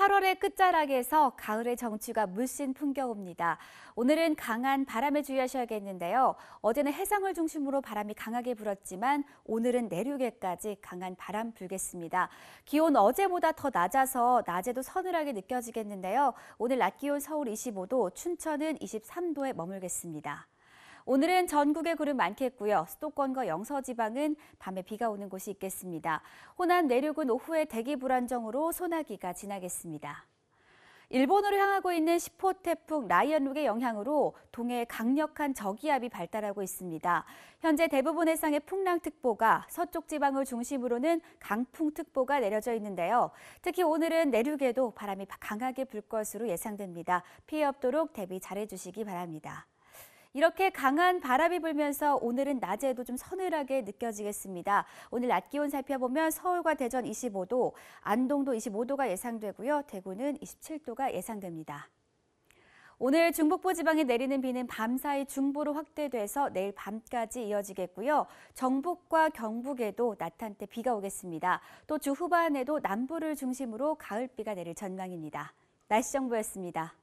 8월의 끝자락에서 가을의 정취가 물씬 풍겨옵니다. 오늘은 강한 바람에 주의하셔야겠는데요. 어제는 해상을 중심으로 바람이 강하게 불었지만 오늘은 내륙에까지 강한 바람 불겠습니다. 기온 어제보다 더 낮아서 낮에도 서늘하게 느껴지겠는데요. 오늘 낮 기온 서울 25도, 춘천은 23도에 머물겠습니다. 오늘은 전국에 구름 많겠고요. 수도권과 영서 지방은 밤에 비가 오는 곳이 있겠습니다. 호남 내륙은 오후에 대기 불안정으로 소나기가 지나겠습니다. 일본으로 향하고 있는 10호 태풍 라이언룩의 영향으로 동해에 강력한 저기압이 발달하고 있습니다. 현재 대부분 해상의 풍랑특보가 서쪽 지방을 중심으로는 강풍특보가 내려져 있는데요. 특히 오늘은 내륙에도 바람이 강하게 불 것으로 예상됩니다. 피해 없도록 대비 잘해주시기 바랍니다. 이렇게 강한 바람이 불면서 오늘은 낮에도 좀 서늘하게 느껴지겠습니다. 오늘 낮 기온 살펴보면 서울과 대전 25도, 안동도 25도가 예상되고요. 대구는 27도가 예상됩니다. 오늘 중북부 지방에 내리는 비는 밤사이 중부로 확대돼서 내일 밤까지 이어지겠고요. 정북과 경북에도 낮 한때 비가 오겠습니다. 또 주 후반에도 남부를 중심으로 가을비가 내릴 전망입니다. 날씨 정보였습니다.